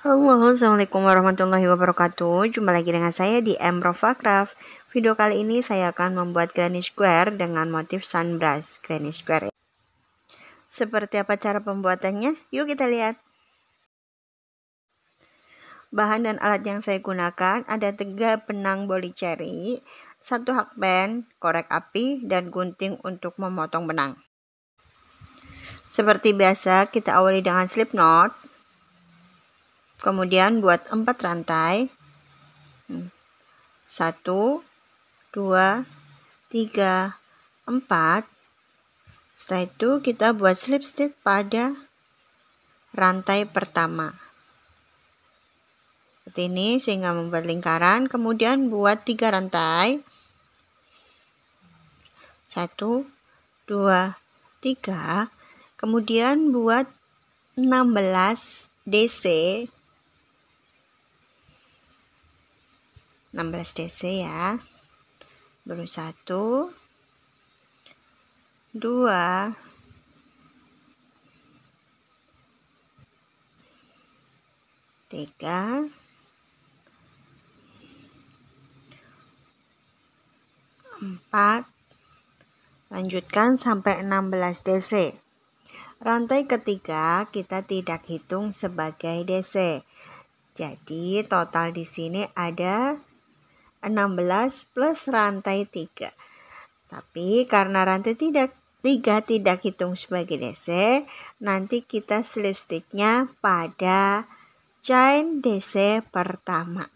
Halo, Assalamualaikum warahmatullahi wabarakatuh. Jumpa lagi dengan saya di Emro Craft. Video kali ini saya akan membuat granny square dengan motif sunbrush granny square. Seperti apa cara pembuatannya? Yuk kita lihat. Bahan dan alat yang saya gunakan ada tiga benang boli cherry, satu hak hakpen, korek api, dan gunting untuk memotong benang. Seperti biasa, kita awali dengan slip knot Kemudian buat 4 rantai. 1 2 3 4. Setelah itu kita buat slip stitch pada rantai pertama. Seperti ini sehingga membuat lingkaran, kemudian buat 3 rantai. 1 2 3. Kemudian buat 16 DC 16 DC ya baru satu, dua, tiga, empat. lanjutkan sampai 16 DC rantai ketiga kita tidak hitung sebagai DC jadi total di sini ada 16 plus rantai 3. Tapi karena rantai tidak 3 tidak hitung sebagai DC, nanti kita slip stitchnya pada chain DC pertama.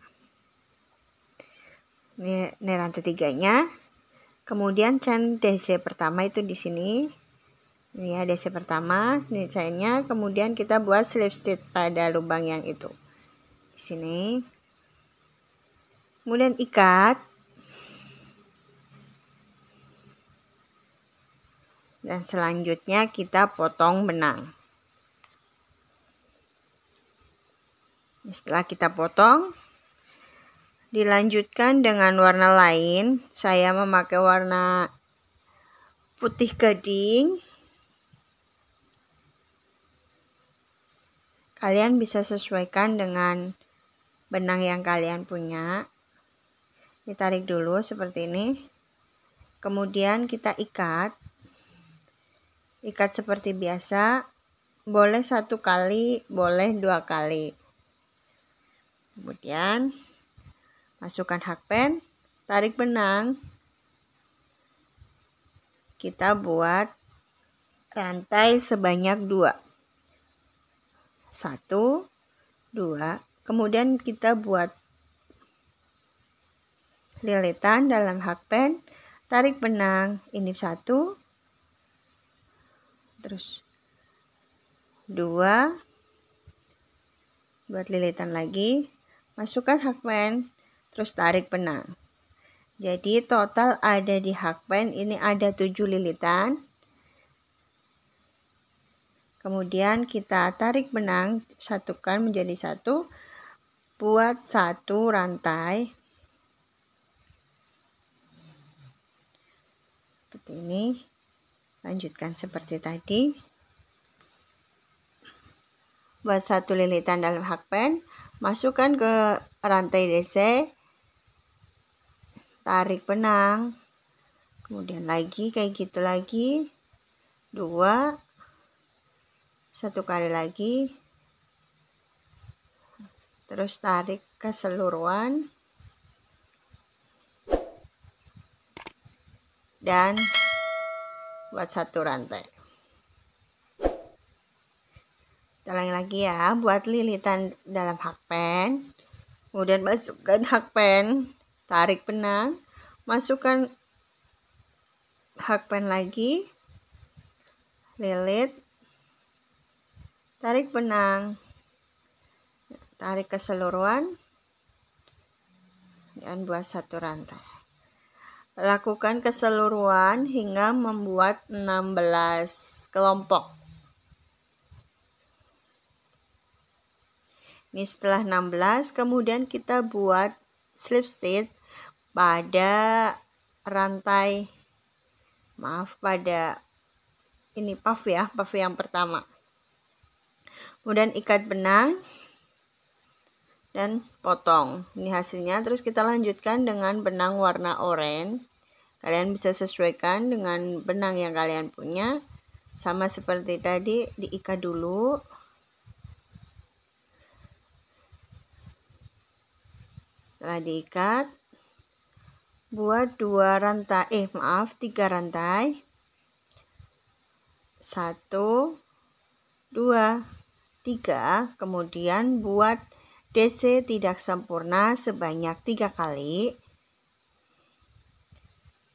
Ini, ini rantai tiganya. Kemudian chain DC pertama itu di sini. Ini ya DC pertama, ini chainnya. Kemudian kita buat slip stitch pada lubang yang itu. Di sini kemudian ikat dan selanjutnya kita potong benang setelah kita potong dilanjutkan dengan warna lain saya memakai warna putih gading kalian bisa sesuaikan dengan benang yang kalian punya ditarik dulu seperti ini kemudian kita ikat ikat seperti biasa boleh satu kali boleh dua kali kemudian masukkan hakpen tarik benang kita buat rantai sebanyak dua satu dua kemudian kita buat lilitan dalam hakpen, tarik benang, Ini satu, terus dua, buat lilitan lagi, masukkan hakpen, terus tarik benang. Jadi total ada di hakpen ini ada 7 lilitan. Kemudian kita tarik benang, satukan menjadi satu, buat satu rantai ini lanjutkan seperti tadi buat satu lilitan dalam hakpen masukkan ke rantai DC tarik benang kemudian lagi kayak gitu lagi dua satu kali lagi terus tarik keseluruhan dan buat satu rantai tolong lagi ya buat lilitan dalam hakpen kemudian masukkan hakpen tarik benang masukkan hakpen lagi lilit tarik benang tarik keseluruhan dan buat satu rantai Lakukan keseluruhan hingga membuat 16 kelompok. Ini setelah 16, kemudian kita buat slip stitch pada rantai maaf pada ini puff ya, puff yang pertama. Kemudian ikat benang dan potong ini hasilnya terus kita lanjutkan dengan benang warna orange. kalian bisa sesuaikan dengan benang yang kalian punya sama seperti tadi diikat dulu setelah diikat buat dua rantai eh maaf tiga rantai satu dua tiga kemudian buat DC tidak sempurna sebanyak tiga kali.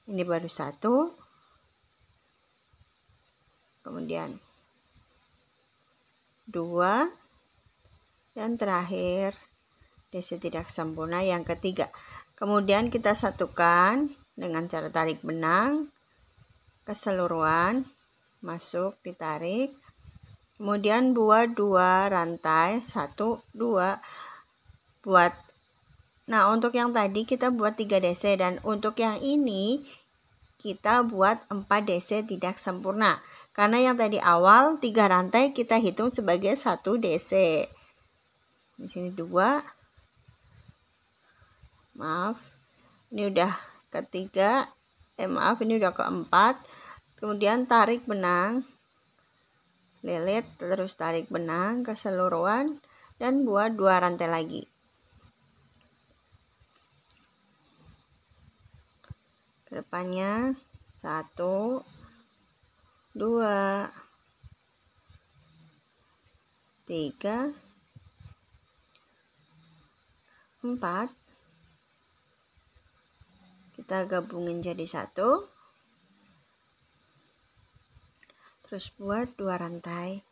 Ini baru satu. Kemudian dua. Dan terakhir DC tidak sempurna yang ketiga. Kemudian kita satukan dengan cara tarik benang keseluruhan masuk ditarik kemudian buat dua rantai satu dua buat nah untuk yang tadi kita buat 3 DC dan untuk yang ini kita buat 4 DC tidak sempurna karena yang tadi awal 3 rantai kita hitung sebagai 1 DC di sini 2 maaf ini udah ketiga eh maaf ini udah keempat kemudian tarik benang lilit terus tarik benang keseluruhan dan buat dua rantai lagi depannya satu dua tiga empat kita gabungin jadi satu terus buat dua rantai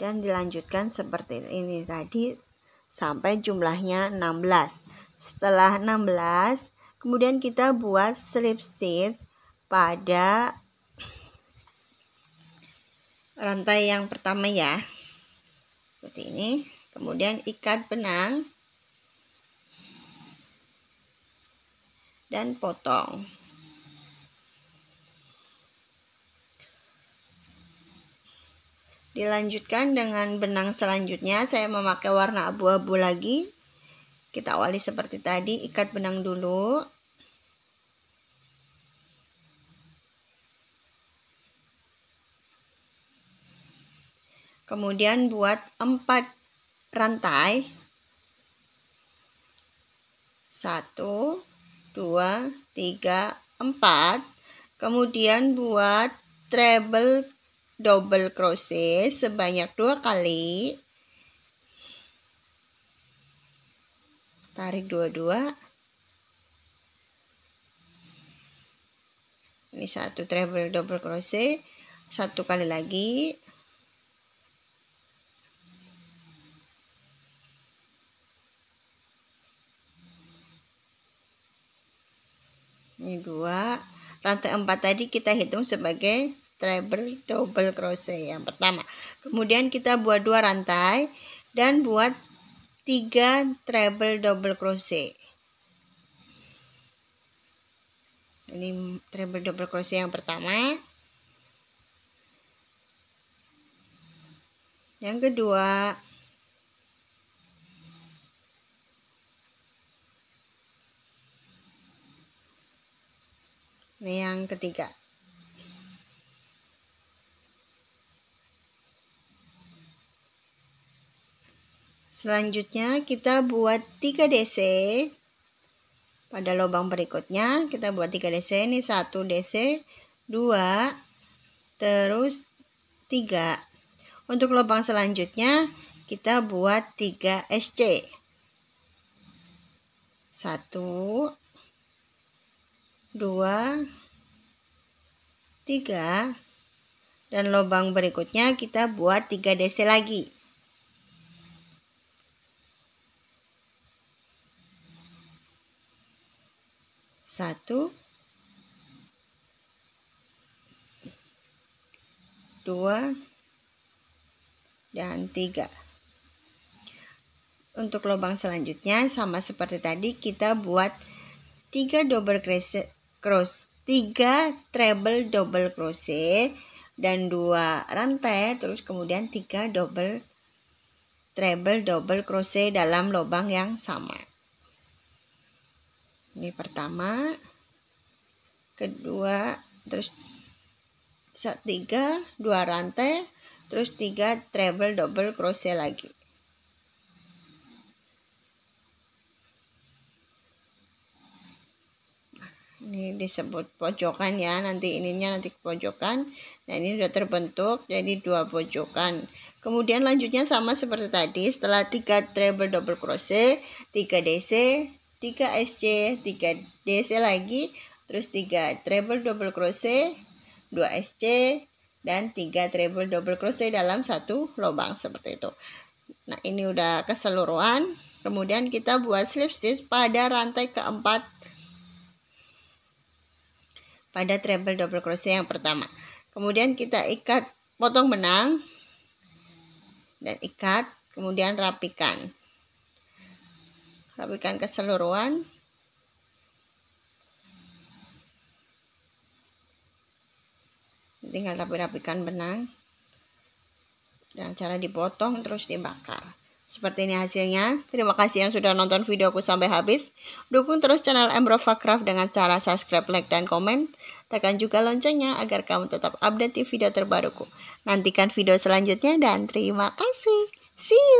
dan dilanjutkan seperti ini tadi sampai jumlahnya 16 setelah 16 Kemudian kita buat slip stitch pada rantai yang pertama ya. Seperti ini. Kemudian ikat benang dan potong. Dilanjutkan dengan benang selanjutnya, saya memakai warna abu-abu lagi kita awali seperti tadi, ikat benang dulu. Kemudian buat empat rantai. satu, dua, tiga, empat, Kemudian buat treble double crochet sebanyak dua kali. tarik dua-dua ini satu treble double crochet satu kali lagi ini dua rantai empat tadi kita hitung sebagai treble double crochet yang pertama kemudian kita buat dua rantai dan buat 3 treble double crochet. Ini treble double crochet yang pertama. Yang kedua, Ini yang ketiga. Selanjutnya kita buat 3 DC. Pada lubang berikutnya kita buat 3 DC. Ini 1 DC, 2, terus 3. Untuk lubang selanjutnya kita buat 3 SC. 1 2 3 dan lubang berikutnya kita buat 3 DC lagi. Satu, dua, dan tiga. Untuk lubang selanjutnya sama seperti tadi kita buat tiga double crochet, cross, tiga treble double crochet dan dua rantai terus kemudian tiga double treble double crochet dalam lubang yang sama ini pertama kedua terus tiga dua rantai terus tiga treble double crochet lagi ini disebut pojokan ya nanti ininya nanti pojokan nah ini sudah terbentuk jadi dua pojokan kemudian lanjutnya sama seperti tadi setelah tiga treble double crochet 3 DC 3 SC, 3 DC lagi, terus 3 treble double crochet, 2 SC, dan 3 treble double crochet dalam satu lubang seperti itu. Nah, ini udah keseluruhan. Kemudian kita buat slip stitch pada rantai keempat pada treble double crochet yang pertama. Kemudian kita ikat potong benang dan ikat, kemudian rapikan rapikan keseluruhan tinggal rapi-rapikan benang dan cara dipotong terus dibakar seperti ini hasilnya. Terima kasih yang sudah nonton videoku sampai habis. Dukung terus channel Embrova Craft dengan cara subscribe, like, dan komen. Tekan juga loncengnya agar kamu tetap update di video terbaruku. Nantikan video selanjutnya dan terima kasih. See you!